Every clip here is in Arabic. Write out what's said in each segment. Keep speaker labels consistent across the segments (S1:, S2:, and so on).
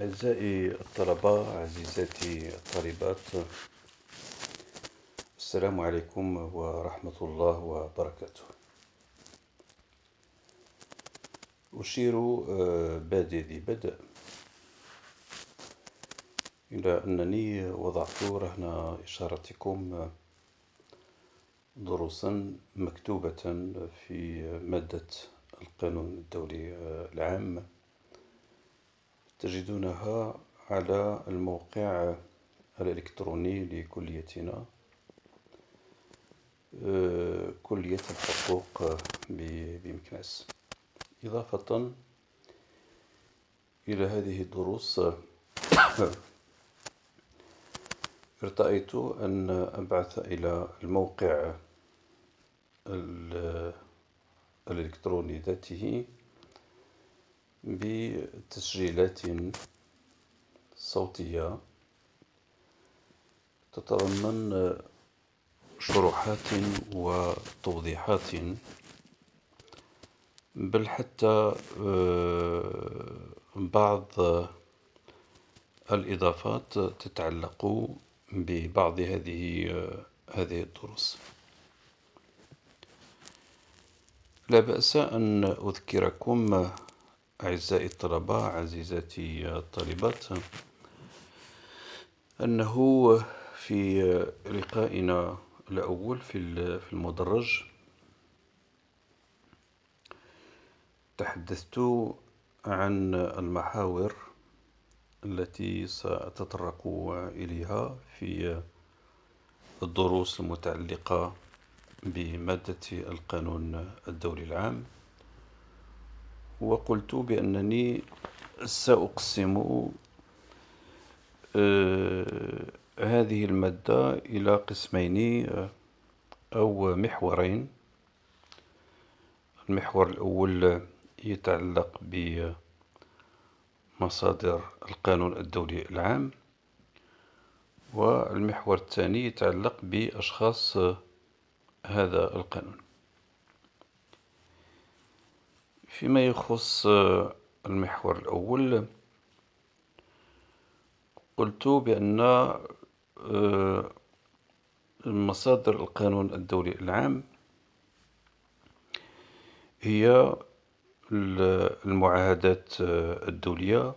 S1: أعزائي الطلبة عزيزاتي الطالبات السلام عليكم ورحمة الله وبركاته أشير آه، بادئ ذي بدء إلى أنني وضعت رهن إشارتكم دروسا مكتوبة في مادة القانون الدولي العام تجدونها على الموقع الإلكتروني لكليتنا آه، كلية الحقوق بمكناس إضافة إلى هذه الدروس ارتأيت أن أبعث إلى الموقع الإلكتروني ذاته بتسجيلات صوتية تتضمن شروحات وتوضيحات بل حتى آه، بعض الإضافات تتعلق ببعض هذه آه، هذه الدروس لا بأس أن أذكركم أعزائي الطلبة عزيزاتي الطالبات أنه في لقائنا الأول في المدرج تحدثت عن المحاور التي سأتطرق إليها في الدروس المتعلقة بمادة القانون الدولي العام وقلت بأنني سأقسم آه، هذه المادة إلى قسمين أو محورين المحور الأول يتعلق بمصادر القانون الدولي العام والمحور الثاني يتعلق بأشخاص هذا القانون فيما يخص آه، المحور الأول قلت بأن آه، مصادر القانون الدولي العام هي المعاهدات آه، الدولية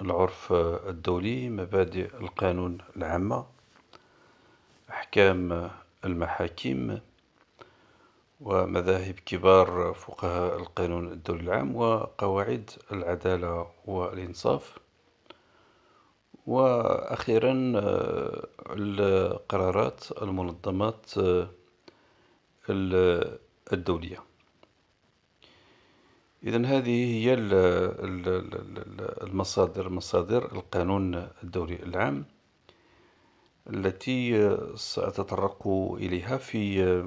S1: العرف الدولي مبادئ القانون العامة أحكام المحاكم ومذاهب كبار فقهاء القانون الدولي العام وقواعد العدالة والإنصاف وأخيرا القرارات المنظمات الدولية إذا هذه هي المصادر مصادر القانون الدولي العام التي سأتطرق إليها في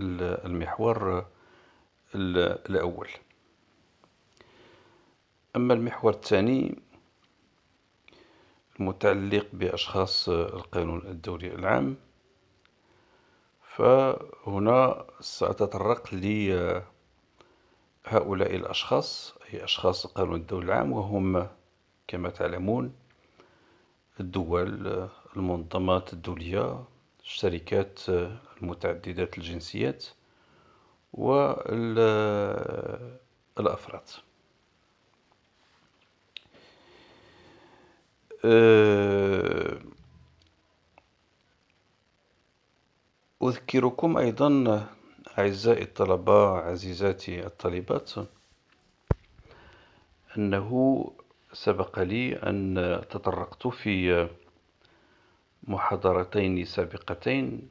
S1: المحور الأول أما المحور الثاني المتعلق بأشخاص القانون الدولي العام فهنا سأتطرق لهؤلاء الأشخاص أي أشخاص القانون الدولي العام وهم كما تعلمون الدول المنظمات الدولية الشركات المتعددة الجنسيات والأفراد أه، أذكركم أيضا أعزائي الطلبة عزيزاتي الطالبات أنه سبق لي أن تطرقت في محاضرتين سابقتين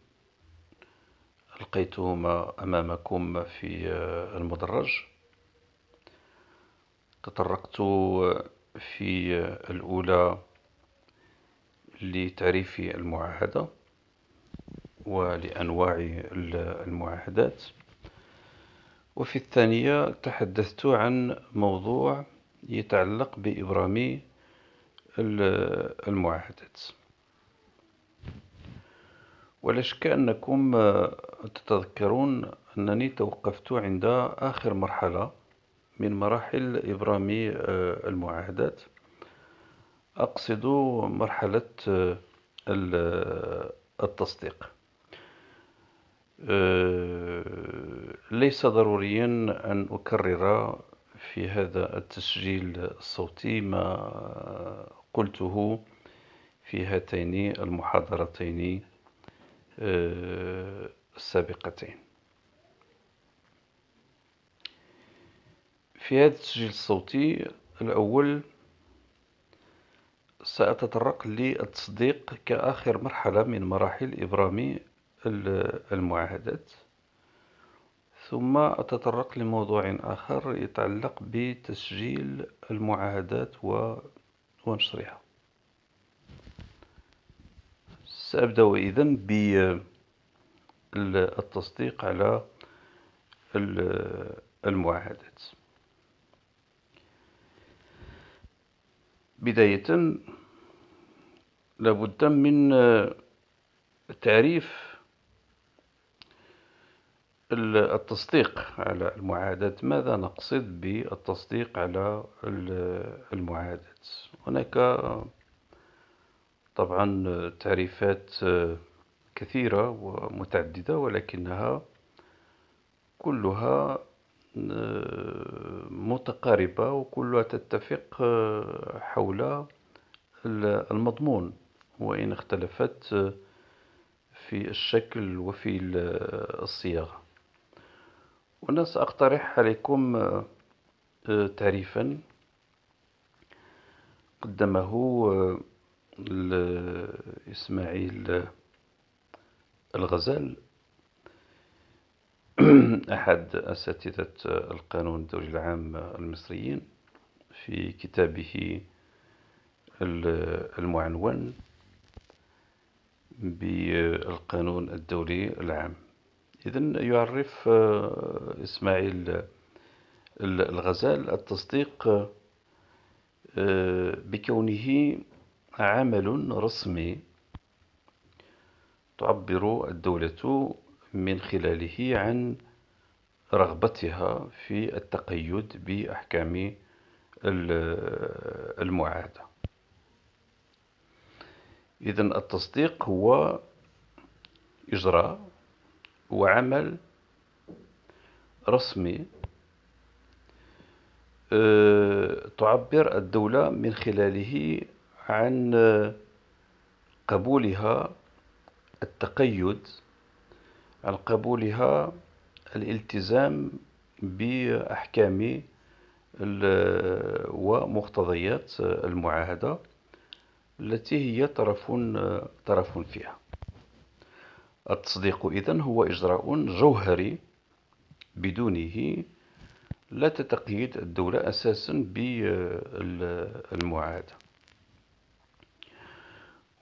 S1: ألقيتهما أمامكم في المدرج تطرقت في الأولى لتعريف المعاهدة ولأنواع المعاهدات وفي الثانية تحدثت عن موضوع يتعلق بإبرامي المعاهدات ولا شك أنكم آه، تتذكرون أنني توقفت عند آخر مرحلة من مراحل إبرامي آه، المعاهدات أقصد مرحلة آه، التصديق ليس ضروريا أن أكرر في هذا التسجيل الصوتي ما قلته في هاتين المحاضرتين السابقتين آه، في هذا التسجيل الصوتي الأول سأتطرق للتصديق كآخر مرحلة من مراحل إبرامي المعاهدات ثم أتطرق لموضوع آخر يتعلق بتسجيل المعاهدات ونشرها سأبدأ إذا بالتصديق على المعاهدات بداية لابد من تعريف التصديق على المعاهدات ماذا نقصد بالتصديق على المعاهدات هناك طبعا تعريفات آه، كثيرة ومتعددة ولكنها كلها آه، متقاربة وكلها تتفق آه، حول المضمون وإن اختلفت في الشكل وفي الصياغة وأنا سأقترح عليكم تعريفا قدمه إسماعيل الغزال أحد أساتذة القانون الدولي العام المصريين في كتابه المعنون بالقانون الدولي العام إذا يعرف آه، إسماعيل الغزال التصديق آه، بكونه عمل رسمي تعبر الدولة من خلاله عن رغبتها في التقيد بأحكام المعاهدة إذا التصديق هو إجراء وعمل رسمي آه، تعبر الدولة من خلاله عن قبولها التقيد عن قبولها الالتزام بأحكام ومقتضيات المعاهدة التي هي طرف طرف فيها التصديق إذن هو إجراء جوهري بدونه لا تتقيد الدولة أساسا بالمعاهدة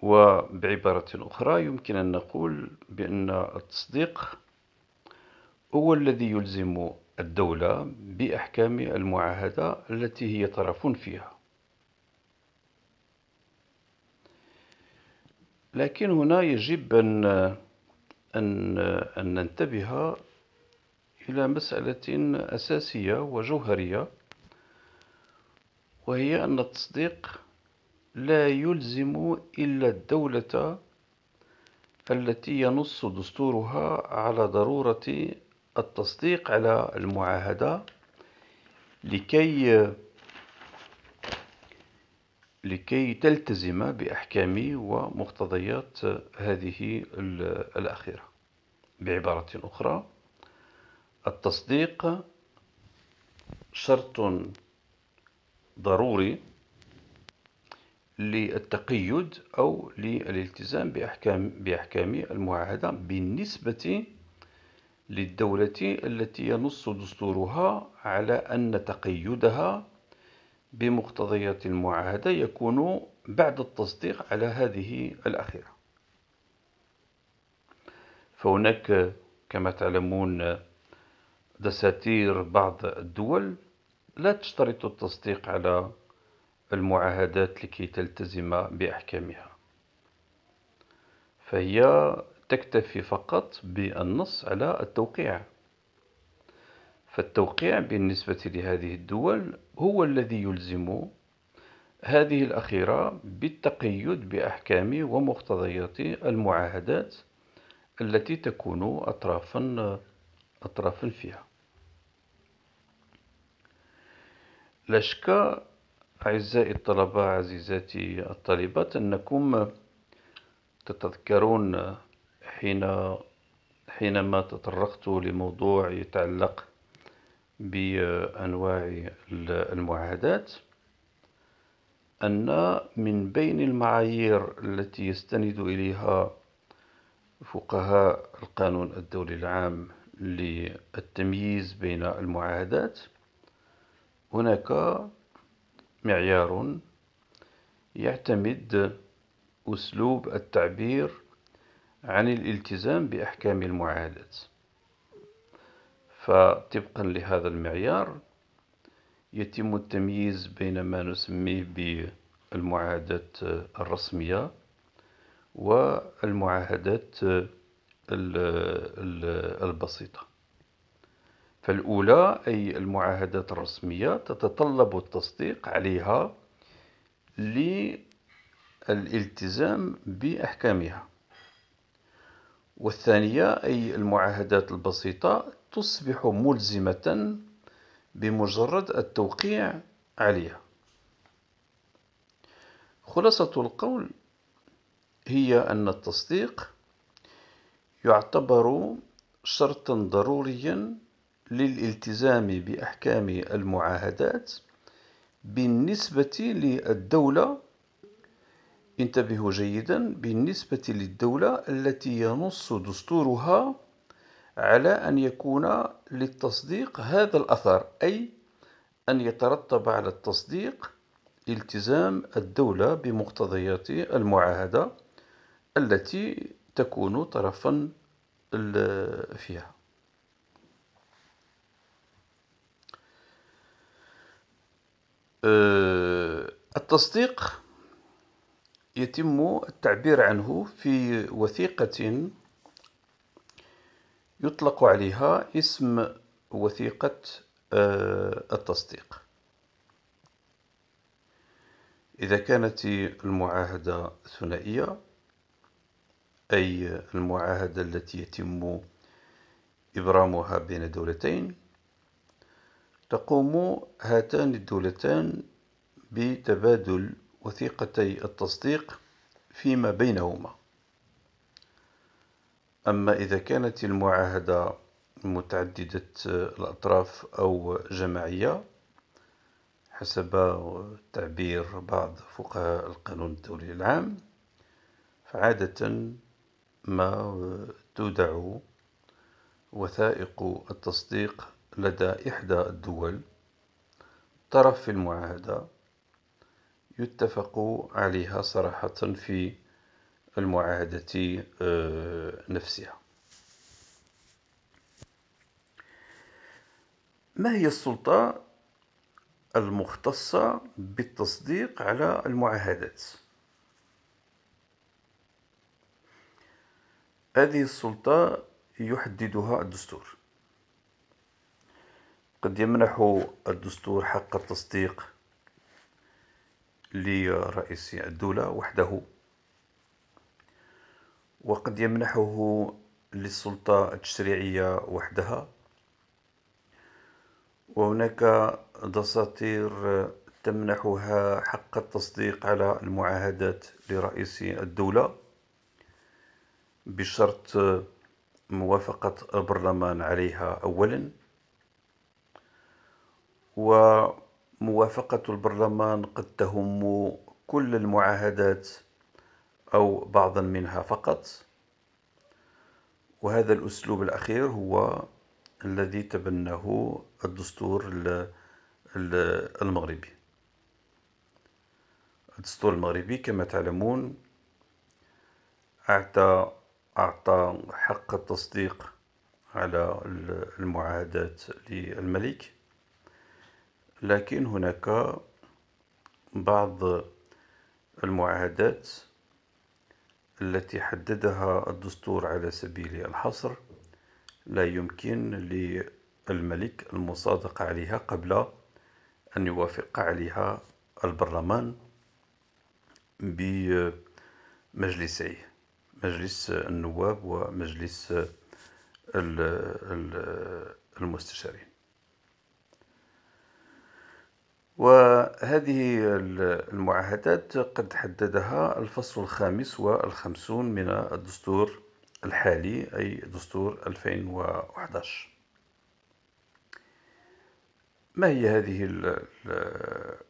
S1: وبعبارة أخرى يمكن أن نقول بأن التصديق هو الذي يلزم الدولة بأحكام المعاهدة التي هي طرف فيها لكن هنا يجب أن أن أن ننتبه إلى مسألة أساسية وجوهرية وهي أن التصديق لا يلزم إلا الدولة التي ينص دستورها على ضرورة التصديق على المعاهدة لكي لكي تلتزم بأحكام ومقتضيات هذه الأخيرة بعبارة أخرى التصديق شرط ضروري للتقيد أو للالتزام بأحكام, بأحكام المعاهدة بالنسبة للدولة التي ينص دستورها على أن تقيدها بمقتضيات المعاهدة يكون بعد التصديق على هذه الأخيرة فهناك كما تعلمون دساتير بعض الدول لا تشترط التصديق على المعاهدات لكي تلتزم بأحكامها فهي تكتفي فقط بالنص على التوقيع فالتوقيع بالنسبة لهذه الدول هو الذي يلزم هذه الأخيرة بالتقيد بأحكام ومقتضيات المعاهدات التي تكون أطرافا أطرافا فيها لا شك أعزائي الطلبة عزيزاتي الطالبات أنكم تتذكرون حين حينما تطرقت لموضوع يتعلق بأنواع المعاهدات أن من بين المعايير التي يستند إليها فقهاء القانون الدولي العام للتمييز بين المعاهدات هناك معيار يعتمد أسلوب التعبير عن الالتزام بأحكام المعاهدة فطبقا لهذا المعيار يتم التمييز بين ما نسميه بالمعاهدات الرسمية والمعاهدات البسيطة فالأولى أي المعاهدات الرسمية تتطلب التصديق عليها للالتزام بأحكامها والثانية أي المعاهدات البسيطة تصبح ملزمة بمجرد التوقيع عليها خلاصة القول هي أن التصديق يعتبر شرطا ضروريا للالتزام بأحكام المعاهدات بالنسبة للدولة انتبهوا جيدا بالنسبة للدولة التي ينص دستورها على أن يكون للتصديق هذا الأثر أي أن يترتب على التصديق التزام الدولة بمقتضيات المعاهدة التي تكون طرفا فيها آه، التصديق يتم التعبير عنه في وثيقة يطلق عليها اسم وثيقة آه، التصديق إذا كانت المعاهدة ثنائية أي المعاهدة التي يتم إبرامها بين دولتين تقوم هاتان الدولتان بتبادل وثيقتي التصديق فيما بينهما أما إذا كانت المعاهدة متعددة الأطراف أو جماعية حسب تعبير بعض فقهاء القانون الدولي العام فعادة ما تودع وثائق التصديق لدى إحدى الدول طرف في المعاهدة يتفق عليها صراحة في المعاهدة آه، نفسها ما هي السلطة المختصة بالتصديق على المعاهدات هذه السلطة يحددها الدستور قد يمنح الدستور حق التصديق لرئيس الدولة وحده وقد يمنحه للسلطة التشريعية وحدها وهناك دساتير تمنحها حق التصديق على المعاهدات لرئيس الدولة بشرط موافقة البرلمان عليها أولاً وموافقة البرلمان قد تهم كل المعاهدات أو بعضا منها فقط وهذا الأسلوب الأخير هو الذي تبناه الدستور المغربي الدستور المغربي كما تعلمون أعطى أعطى حق التصديق على المعاهدات للملك لكن هناك بعض المعاهدات التي حددها الدستور على سبيل الحصر لا يمكن للملك المصادقة عليها قبل أن يوافق عليها البرلمان بمجلسيه مجلس النواب ومجلس المستشارين وهذه المعاهدات قد حددها الفصل الخامس والخمسون من الدستور الحالي أي دستور 2011 ما هي هذه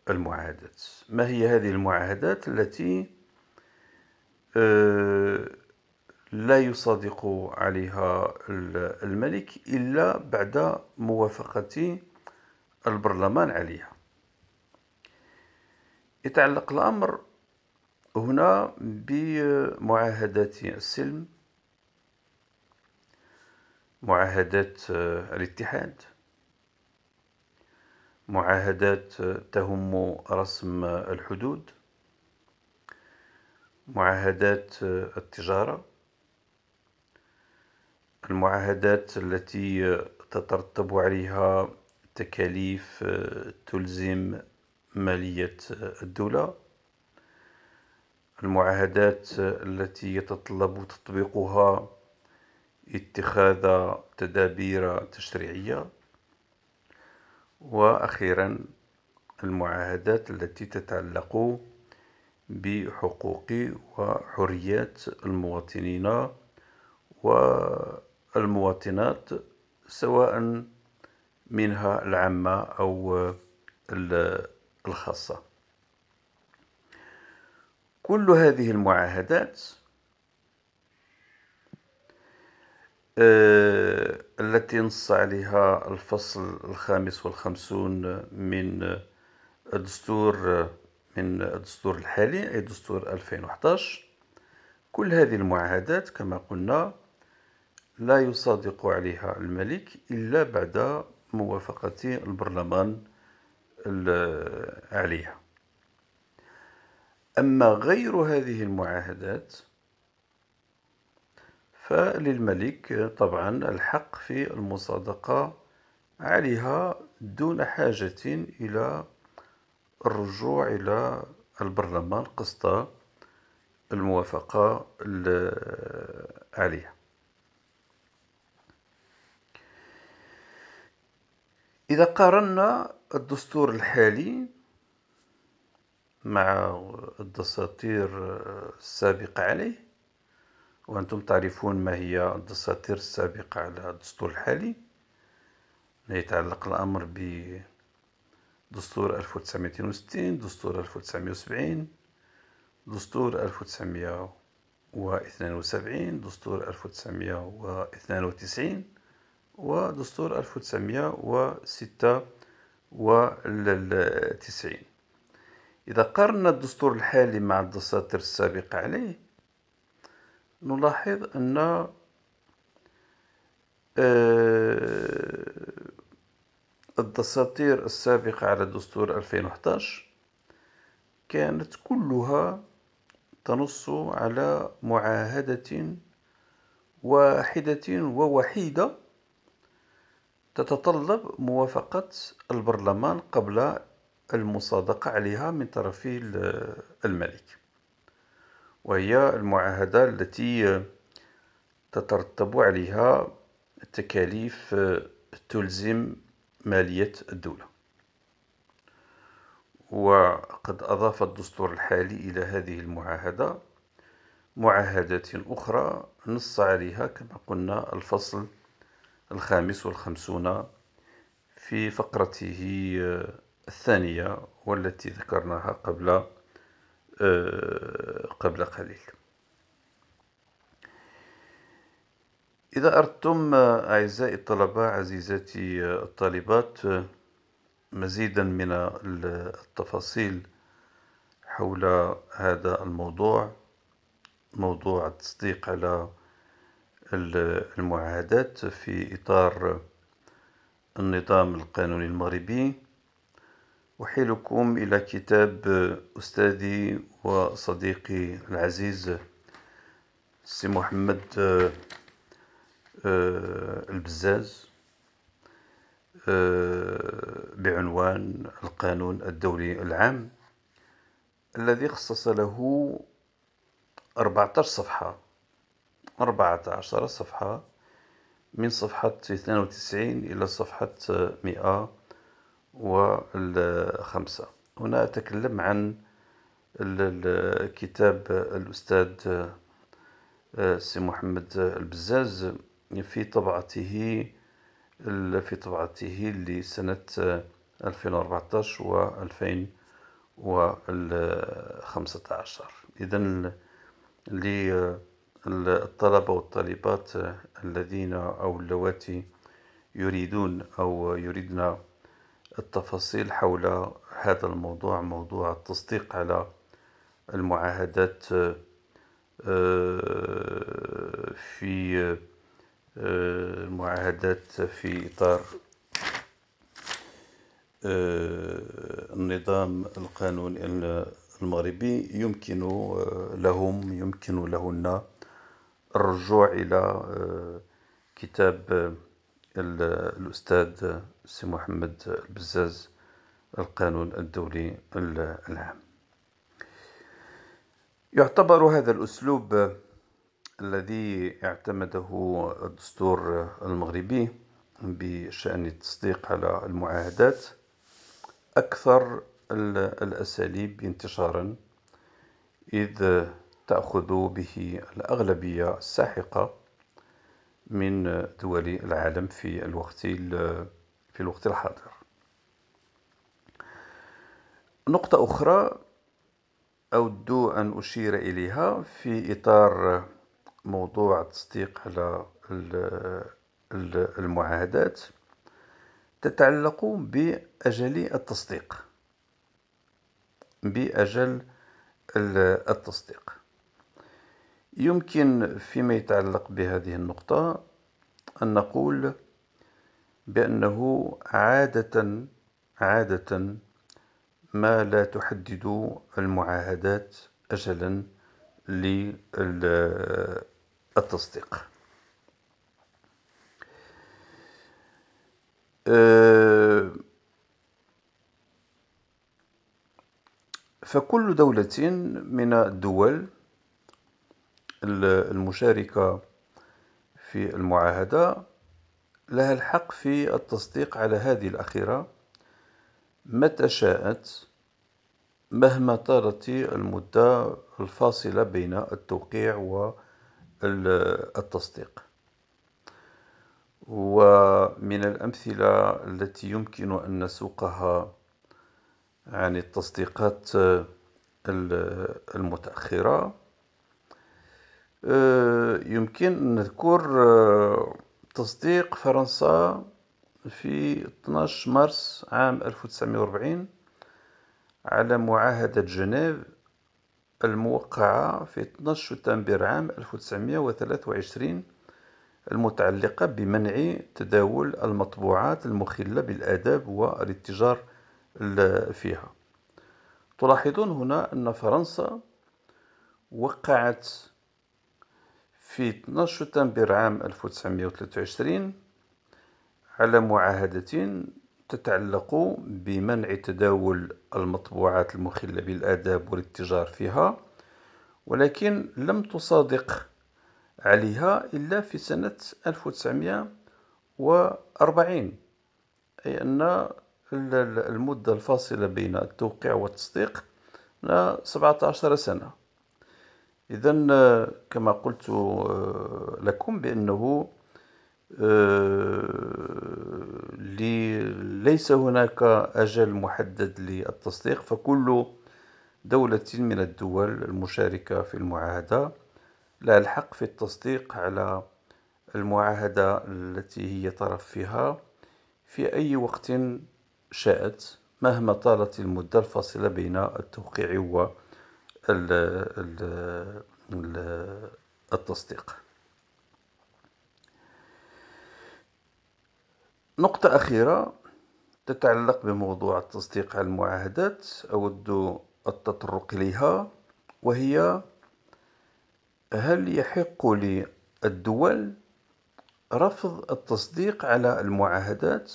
S1: المعاهدات؟ ما هي هذه المعاهدات التي آه، لا يصادق عليها الملك إلا بعد موافقة البرلمان عليها يتعلق الأمر هنا بمعاهدات السلم معاهدات الاتحاد معاهدات تهم رسم الحدود معاهدات التجارة المعاهدات التي تترتب عليها تكاليف تلزم مالية الدولة المعاهدات التي يتطلب تطبيقها اتخاذ تدابير تشريعية وأخيرا المعاهدات التي تتعلق بحقوق وحريات المواطنين والمواطنات سواء منها العامة أو الخاصة كل هذه المعاهدات آه، التي نص عليها الفصل الخامس والخمسون من الدستور من الدستور الحالي أي دستور 2011 كل هذه المعاهدات كما قلنا لا يصادق عليها الملك إلا بعد موافقة البرلمان عليها أما غير هذه المعاهدات فللملك طبعا الحق في المصادقة عليها دون حاجة إلى الرجوع إلى البرلمان قصد الموافقة عليها إذا قارنا الدستور الحالي مع الدساتير السابقة عليه وأنتم تعرفون ما هي الدساتير السابقة على الدستور الحالي يتعلق الأمر بدستور 1960 دستور 1970 دستور 1972 دستور 1992 ودستور 1996 والتسعين إذا قارنا الدستور الحالي مع الدساتر السابقة عليه نلاحظ أن آه، الدساتير السابقة على الدستور 2011 كانت كلها تنص على معاهدة واحدة ووحيدة تتطلب موافقة البرلمان قبل المصادقة عليها من طرف الملك وهي المعاهدة التي تترتب عليها تكاليف تلزم مالية الدولة وقد أضاف الدستور الحالي إلى هذه المعاهدة معاهدات أخرى نص عليها كما قلنا الفصل الخامس والخمسون في فقرته آه، الثانية والتي ذكرناها قبل آه، قبل قليل إذا أردتم آه، أعزائي الطلبة عزيزتي الطالبات مزيدا من التفاصيل حول هذا الموضوع موضوع التصديق على المعاهدات في إطار النظام القانوني المغربي أحيلكم إلى كتاب أستاذي وصديقي العزيز سي محمد آه، البزاز آه، بعنوان القانون الدولي العام الذي خصص له 14 صفحة 14 صفحة من صفحة 92 إلى صفحة 105 هنا أتكلم عن كتاب الأستاذ آه، سي محمد البزاز في طبعته في طبعته لسنة 2014 و 2015 إذا الطلبة والطالبات آه، الذين أو اللواتي يريدون أو يريدن التفاصيل حول هذا الموضوع موضوع التصديق على المعاهدات آه، آه، في معاهدات في إطار النظام القانوني المغربي يمكن لهم يمكن لهن الرجوع إلى آه، كتاب آه، الأستاذ سي محمد البزاز القانون الدولي العام يعتبر هذا الأسلوب آه، الذي اعتمده الدستور المغربي بشأن التصديق على المعاهدات أكثر الأساليب انتشارا إذ تأخذ به الأغلبية الساحقة من دول العالم في الوقت في الوقت الحاضر نقطة أخرى أود أن أشير إليها في إطار موضوع التصديق على المعاهدات تتعلق بأجل التصديق بأجل التصديق يمكن فيما يتعلق بهذه النقطة أن نقول بأنه عادة عادة ما لا تحدد المعاهدات أجلا للتصديق أه، فكل دولة من الدول المشاركة في المعاهدة لها الحق في التصديق على هذه الأخيرة متى شاءت مهما طالت المدة الفاصلة بين التوقيع والتصديق ومن الأمثلة التي يمكن أن نسوقها عن التصديقات المتأخرة آه، يمكن نذكر آه، تصديق فرنسا في 12 مارس عام 1940 على معاهدة جنيف الموقعة في 12 شتنبر عام 1923 المتعلقة بمنع تداول المطبوعات المخلة بالآداب والاتجار فيها تلاحظون هنا أن فرنسا وقعت في 12 سبتمبر عام 1923 على معاهدة تتعلق بمنع تداول المطبوعات المخلة بالآداب والاتجار فيها ولكن لم تصادق عليها إلا في سنة 1940 أي أن المدة الفاصلة بين التوقيع والتصديق 17 سنة إذا آه، كما قلت آه، لكم بأنه آه، ليس هناك أجل محدد للتصديق فكل دولة من الدول المشاركة في المعاهدة لها الحق في التصديق على المعاهدة التي هي طرف فيها في أي وقت شاءت مهما طالت المدة الفاصلة بين التوقيع والتصديق التصديق نقطة أخيرة تتعلق بموضوع التصديق على المعاهدات أود التطرق إليها وهي هل يحق للدول رفض التصديق على المعاهدات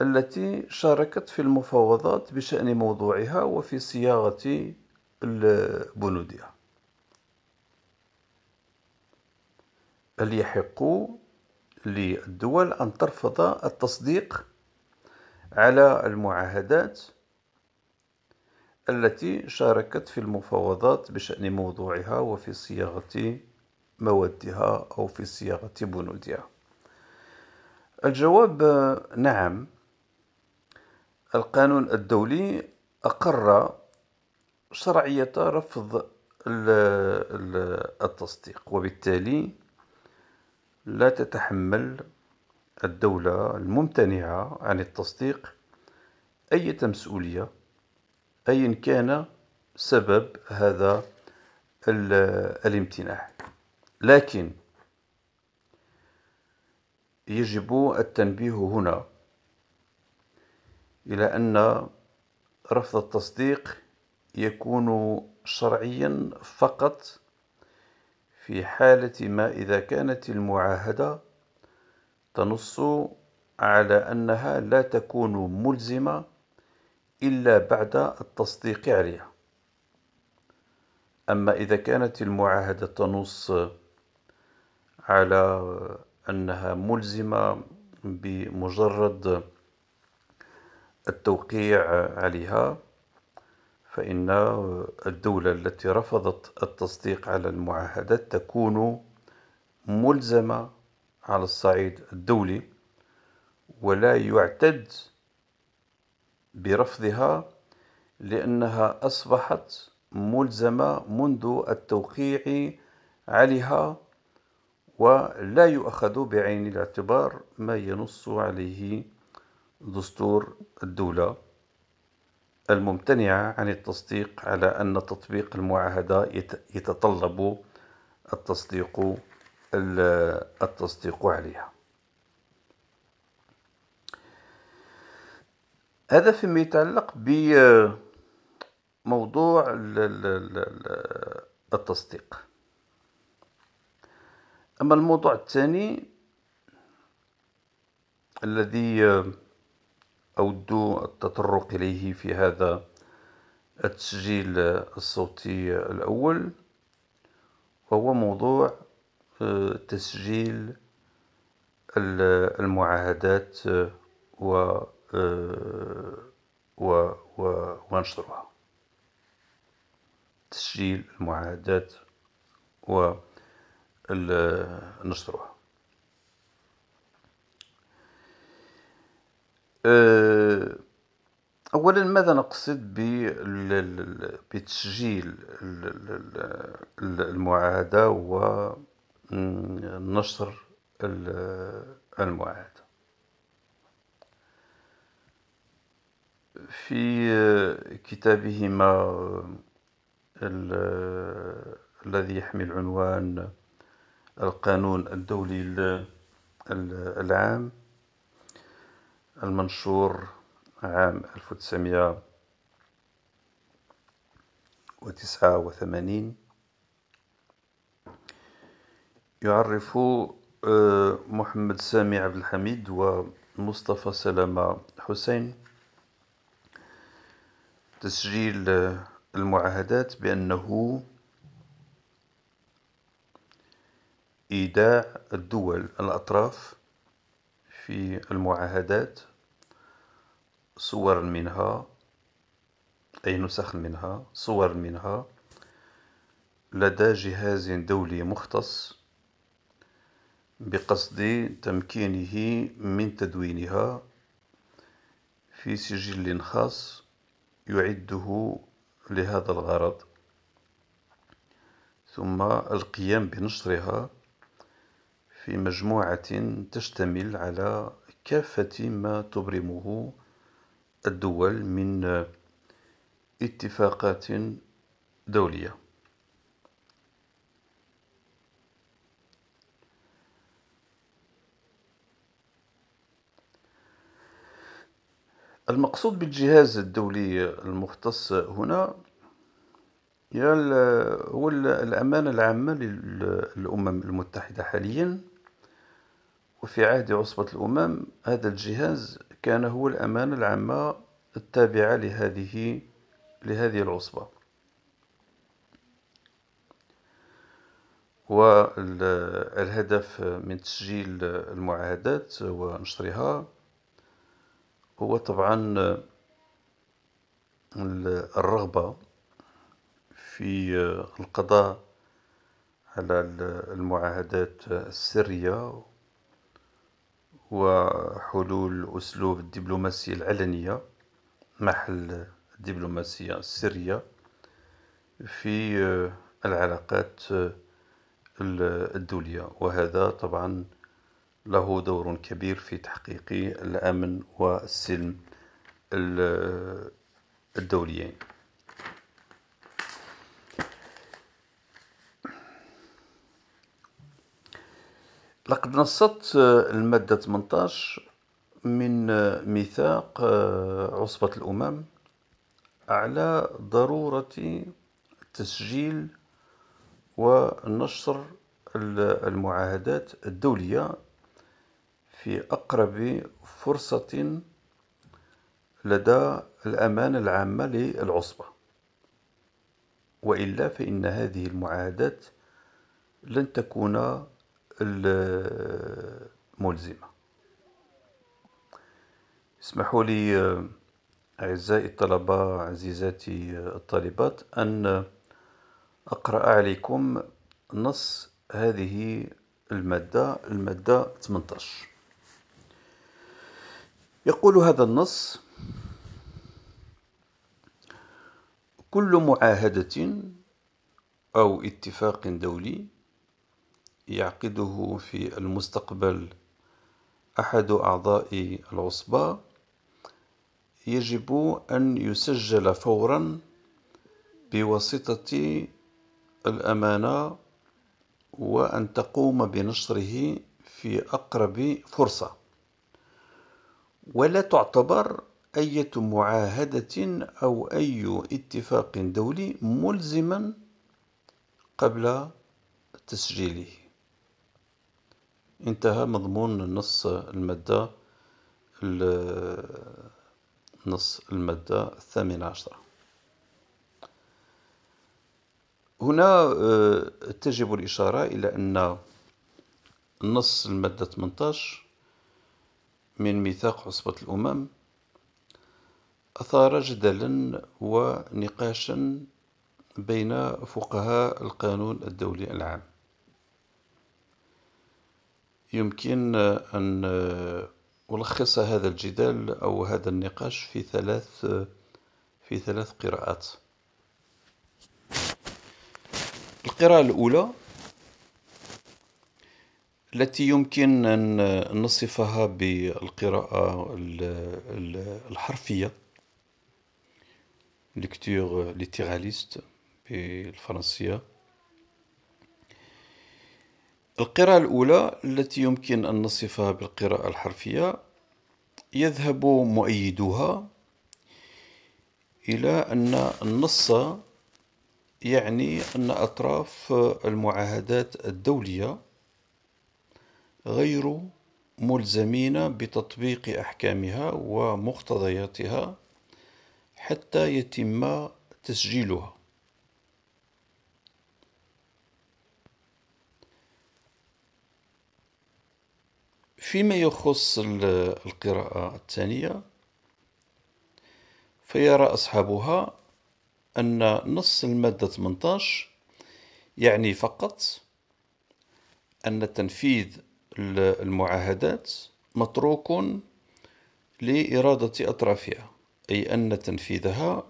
S1: التي شاركت في المفاوضات بشأن موضوعها وفي صياغة البنودية هل يحق للدول أن ترفض التصديق على المعاهدات التي شاركت في المفاوضات بشأن موضوعها وفي صياغة موادها أو في صياغة بنودها الجواب نعم القانون الدولي أقر شرعية رفض التصديق وبالتالي لا تتحمل الدولة الممتنعة عن التصديق أي مسؤولية أيا كان سبب هذا الامتناع لكن يجب التنبيه هنا إلى أن رفض التصديق يكون شرعيا فقط في حالة ما إذا كانت المعاهدة تنص على أنها لا تكون ملزمة إلا بعد التصديق عليها أما إذا كانت المعاهدة تنص على أنها ملزمة بمجرد التوقيع عليها فإن الدولة التي رفضت التصديق على المعاهدات تكون ملزمة على الصعيد الدولي ولا يعتد برفضها لأنها أصبحت ملزمة منذ التوقيع عليها ولا يؤخذ بعين الاعتبار ما ينص عليه دستور الدولة الممتنعة عن التصديق على أن تطبيق المعاهدة يتطلب التصديق التصديق عليها هذا فيما يتعلق بموضوع التصديق أما الموضوع الثاني الذي أود التطرق إليه في هذا التسجيل الصوتي الأول وهو موضوع آه، تسجيل المعاهدات و آه، و و ونشرها تسجيل المعاهدات ونشرها أه، اولا ماذا نقصد بتسجيل المعاهده ونشر المعاهده في كتابهما الذي يحمل عنوان القانون الدولي العام المنشور عام 1989 يعرف آه، محمد سامي عبد الحميد ومصطفى سلامة حسين تسجيل آه، المعاهدات بأنه إيداع الدول الأطراف في المعاهدات صور منها أي نسخ منها صور منها لدى جهاز دولي مختص بقصد تمكينه من تدوينها في سجل خاص يعده لهذا الغرض ثم القيام بنشرها في مجموعة تشتمل على كافة ما تبرمه الدول من اتفاقات دولية المقصود بالجهاز الدولي المختص هنا هو الأمانة العامة للأمم المتحدة حاليا وفي عهد عصبة الأمم هذا الجهاز كان هو الأمانة العامة التابعة لهذه لهذه العصبة والهدف من تسجيل المعاهدات ونشرها هو طبعا الرغبة في القضاء على المعاهدات السرية وحلول أسلوب الدبلوماسية العلنية محل الدبلوماسية السرية في آه، العلاقات آه، الدولية وهذا طبعا له دور كبير في تحقيق الأمن والسلم الدوليين لقد نصت آه، المادة 18 من آه، ميثاق آه، عصبة الأمم على ضرورة تسجيل ونشر المعاهدات الدولية في أقرب فرصة لدى الأمانة العامة للعصبة وإلا فإن هذه المعاهدات لن تكون الملزمة اسمحوا لي آه، أعزائي الطلبة عزيزاتي آه، الطالبات أن أقرأ عليكم نص هذه المادة المادة 18 يقول هذا النص كل معاهدة أو اتفاق دولي يعقده في المستقبل أحد أعضاء العصبة يجب أن يسجل فورا بواسطة الأمانة وأن تقوم بنشره في أقرب فرصة ولا تعتبر أية معاهدة أو أي اتفاق دولي ملزما قبل تسجيله انتهى مضمون نص المادة نص المادة الثامنة عشرة هنا آه، تجب الإشارة إلى أن نص المادة 18 من ميثاق عصبة الأمم أثار جدلا ونقاشا بين فقهاء القانون الدولي العام يمكن أن ألخص هذا الجدال أو هذا النقاش في ثلاث في ثلاث قراءات القراءة الأولى التي يمكن أن نصفها بالقراءة الحرفية لكتور ليتيراليست بالفرنسية القراءة الأولى التي يمكن أن نصفها بالقراءة الحرفية يذهب مؤيدوها إلى أن النص يعني أن أطراف المعاهدات الدولية غير ملزمين بتطبيق أحكامها ومقتضياتها حتى يتم تسجيلها فيما يخص القراءة الثانية فيرى أصحابها أن نص المادة 18 يعني فقط أن تنفيذ المعاهدات متروك لإرادة أطرافها أي أن تنفيذها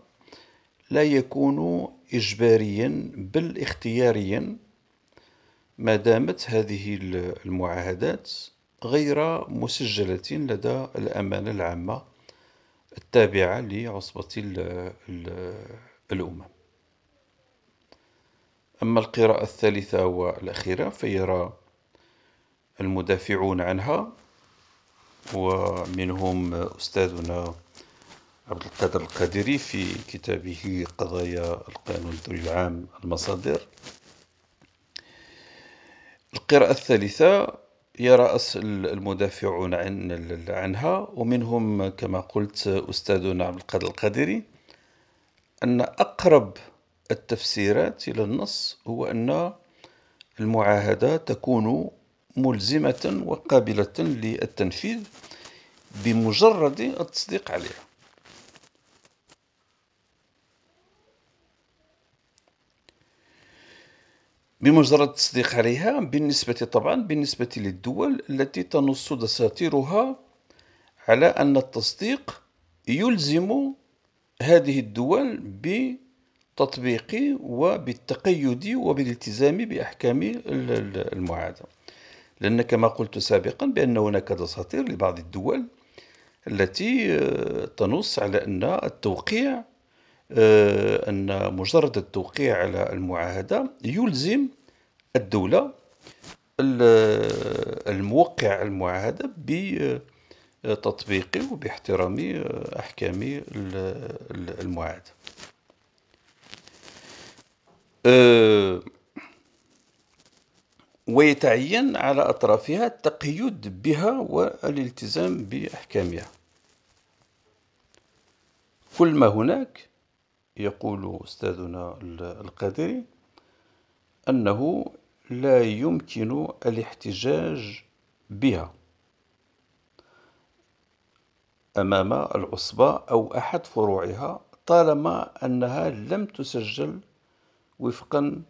S1: لا يكون إجباريا بل اختياريا ما دامت هذه المعاهدات غير مسجلة لدى الأمانة العامة التابعة لعصبة الأمم أما القراءة الثالثة والأخيرة فيرى المدافعون عنها ومنهم أستاذنا عبد القادر القادري في كتابه قضايا القانون الدولي العام المصادر القراءة الثالثة يرأس المدافعون عن عنها ومنهم كما قلت أستاذنا عبد القادر القادري أن أقرب التفسيرات إلى النص هو أن المعاهدة تكون ملزمة وقابلة للتنفيذ بمجرد التصديق عليها بمجرد التصديق عليها بالنسبة طبعا بالنسبة للدول التي تنص دساتيرها على أن التصديق يلزم هذه الدول بتطبيق وبالتقيد وبالالتزام بأحكام المعاهدة لأن كما قلت سابقا بأن هناك دساتير لبعض الدول التي آه، تنص على أن التوقيع آه، أن مجرد التوقيع على المعاهدة يلزم الدولة آه، الموقع المعاهدة بتطبيق وباحترام آه، أحكام المعاهدة ويتعين على أطرافها التقيد بها والالتزام بأحكامها كل ما هناك يقول أستاذنا القادري أنه لا يمكن الاحتجاج بها أمام العصبة أو أحد فروعها طالما أنها لم تسجل وفقا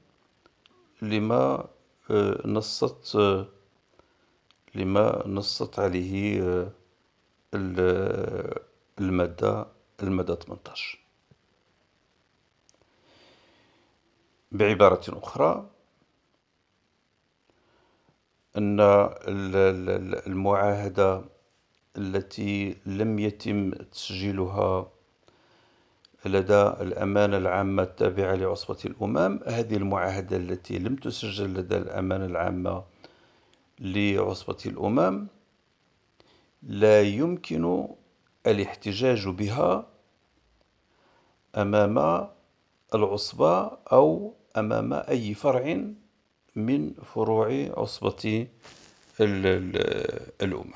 S1: لما آه، نصت آه، لما نصت عليه آه، المادة المادة 18 بعبارة أخرى أن المعاهدة التي لم يتم تسجيلها لدى الأمانة العامة التابعة لعصبة الأمم هذه المعاهدة التي لم تسجل لدى الأمانة العامة لعصبة الأمم لا يمكن الاحتجاج بها أمام العصبة أو أمام أي فرع من فروع عصبة الأمة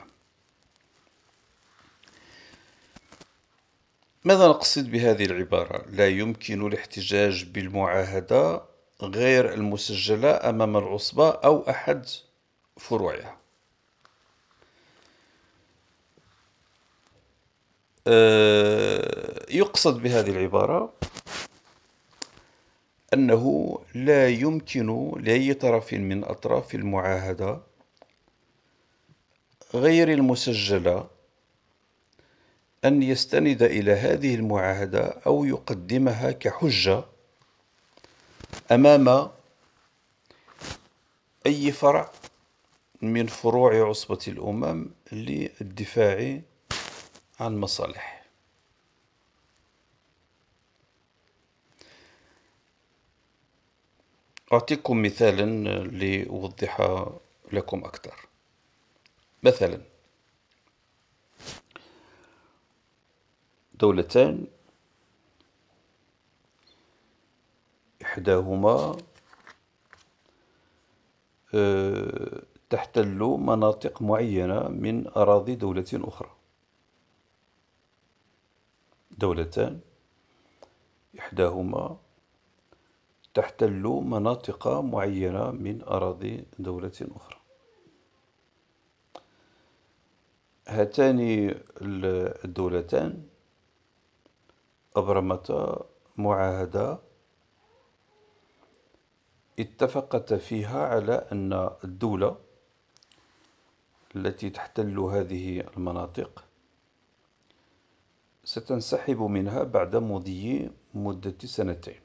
S1: ماذا نقصد بهذه العبارة؟ لا يمكن الاحتجاج بالمعاهدة غير المسجلة أمام العصبة أو أحد فروعها أه، يقصد بهذه العبارة أنه لا يمكن لأي طرف من أطراف المعاهدة غير المسجلة أن يستند إلى هذه المعاهدة أو يقدمها كحجة أمام أي فرع من فروع عصبة الأمم للدفاع عن مصالحه أعطيكم مثالا لأوضح لكم أكثر مثلا دولتان إحداهما آه، تحتل مناطق معينة من أراضي دولة أخرى دولتان إحداهما تحتل مناطق معينة من أراضي دولة أخرى هاتان الدولتان أبرمتا معاهدة اتفقت فيها على أن الدولة التي تحتل هذه المناطق ستنسحب منها بعد مضي مدة سنتين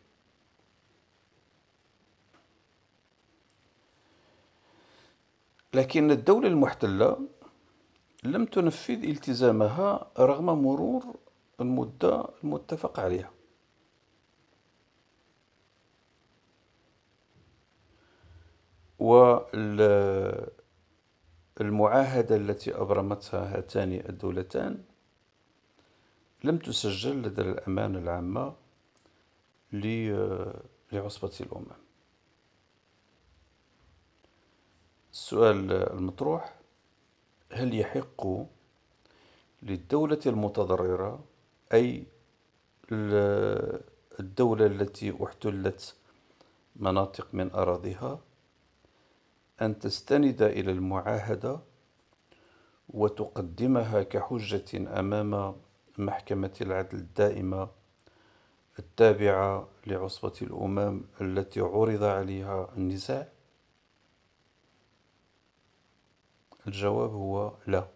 S1: لكن الدولة المحتلة لم تنفذ التزامها رغم مرور المدة المتفق عليها والمعاهدة التي أبرمتها هاتان الدولتان لم تسجل لدى الأمانة العامة لعصبة الأمم السؤال المطروح هل يحق للدولة المتضررة أي الدولة التي احتلت مناطق من أراضيها أن تستند إلى المعاهدة وتقدمها كحجة أمام محكمة العدل الدائمة التابعة لعصبة الأمم التي عرض عليها النزاع الجواب هو لا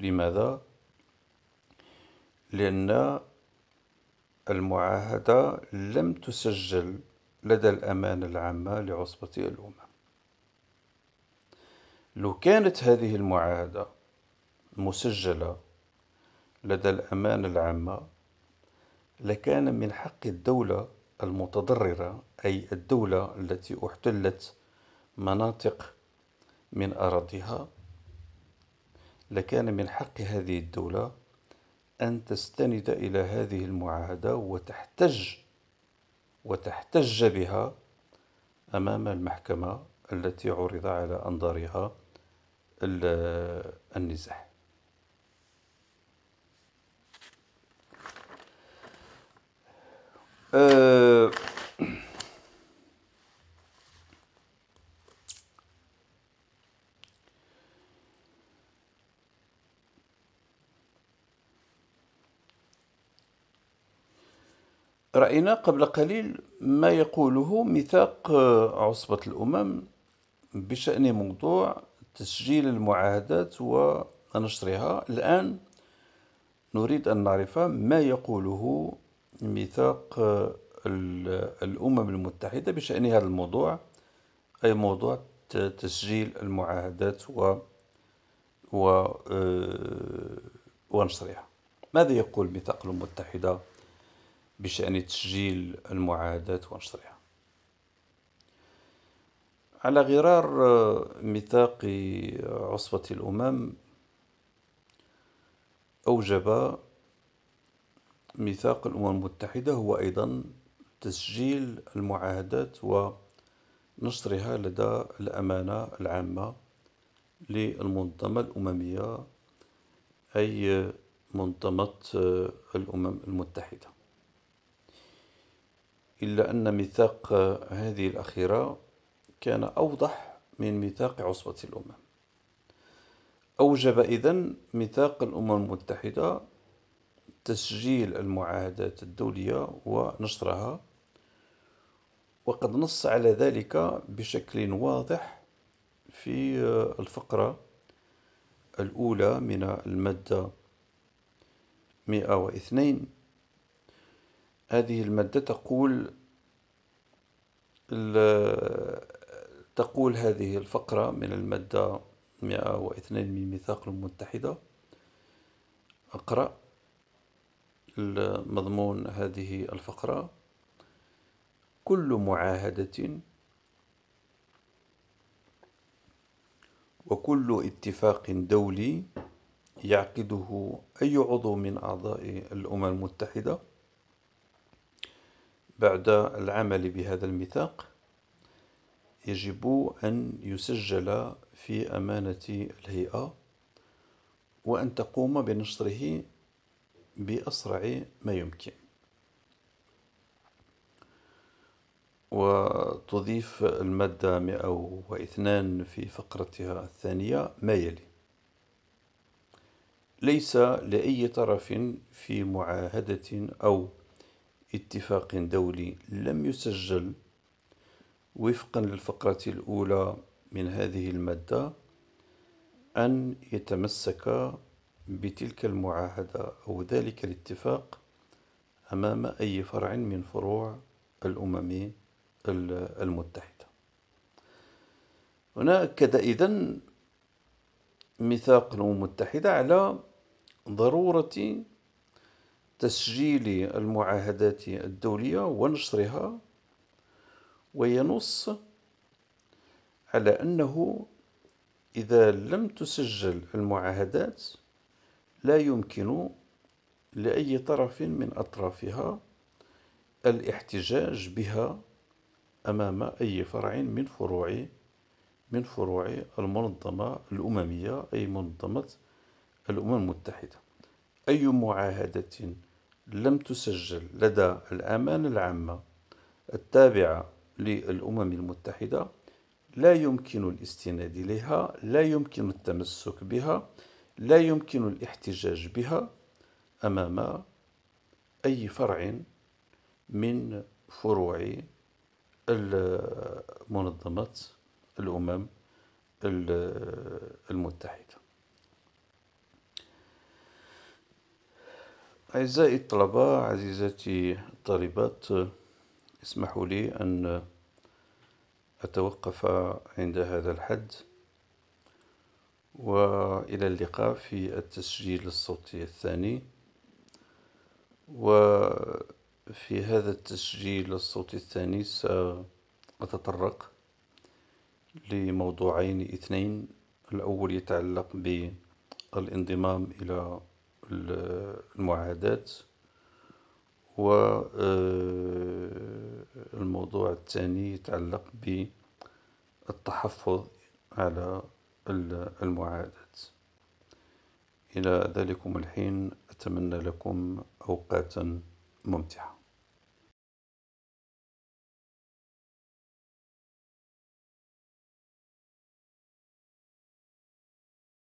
S1: لماذا لأن المعاهدة لم تسجل لدى الأمانة العامة لعصبة الأمم لو كانت هذه المعاهدة مسجلة لدى الأمانة العامة لكان من حق الدولة المتضررة أي الدولة التي احتلت مناطق من أراضيها لكان من حق هذه الدولة أن تستند إلى هذه المعاهدة وتحتج وتحتج بها أمام المحكمة التي عرض على أنظارها النزاع أه رأينا قبل قليل ما يقوله ميثاق آه، عصبة الأمم بشأن موضوع تسجيل المعاهدات ونشرها الآن نريد أن نعرف ما يقوله ميثاق آه، الأمم المتحدة بشأن هذا الموضوع أي موضوع تسجيل المعاهدات و, و... آه، ونشرها ماذا يقول ميثاق الأمم المتحدة بشأن تسجيل المعاهدات ونشرها على غرار آه، ميثاق عصبة الأمم أوجب ميثاق الأمم المتحدة هو أيضا تسجيل المعاهدات ونشرها لدى الأمانة العامة للمنظمة الأممية أي منظمة آه، الأمم المتحدة إلا أن ميثاق هذه الأخيرة كان أوضح من ميثاق عصبة الأمم أوجب إذن ميثاق الأمم المتحدة تسجيل المعاهدات الدولية ونشرها وقد نص على ذلك بشكل واضح في الفقرة الأولى من المادة 102 هذه المادة تقول تقول هذه الفقرة من المادة 102 من ميثاق المتحدة أقرأ مضمون هذه الفقرة كل معاهدة وكل اتفاق دولي يعقده أي عضو من أعضاء الأمم المتحدة بعد العمل بهذا الميثاق يجب أن يسجل في أمانة الهيئة وأن تقوم بنشره بأسرع ما يمكن وتضيف المادة 102 في فقرتها الثانية ما يلي ليس لأي طرف في معاهدة أو اتفاق دولي لم يسجل وفقا للفقرة الأولى من هذه المادة أن يتمسك بتلك المعاهدة أو ذلك الاتفاق أمام أي فرع من فروع الأمم المتحدة هنا أكد إذن ميثاق الأمم المتحدة على ضرورة تسجيل المعاهدات الدولية ونشرها وينص على أنه إذا لم تسجل المعاهدات لا يمكن لأي طرف من أطرافها الاحتجاج بها أمام أي فرع من فروع من فروع المنظمة الأممية أي منظمة الأمم المتحدة أي معاهدة لم تسجل لدى الأمانة العامة التابعة للأمم المتحدة لا يمكن الاستناد إليها لا يمكن التمسك بها لا يمكن الاحتجاج بها أمام أي فرع من فروع منظمة الأمم المتحدة أعزائي الطلبة عزيزاتي الطالبات اسمحوا لي أن أتوقف عند هذا الحد وإلى اللقاء في التسجيل الصوتي الثاني وفي هذا التسجيل الصوتي الثاني سأتطرق لموضوعين اثنين الأول يتعلق بالانضمام إلى المعاداة الموضوع الثاني يتعلق بالتحفظ على المعاداة إلى ذلكم الحين أتمنى لكم أوقاتا ممتعة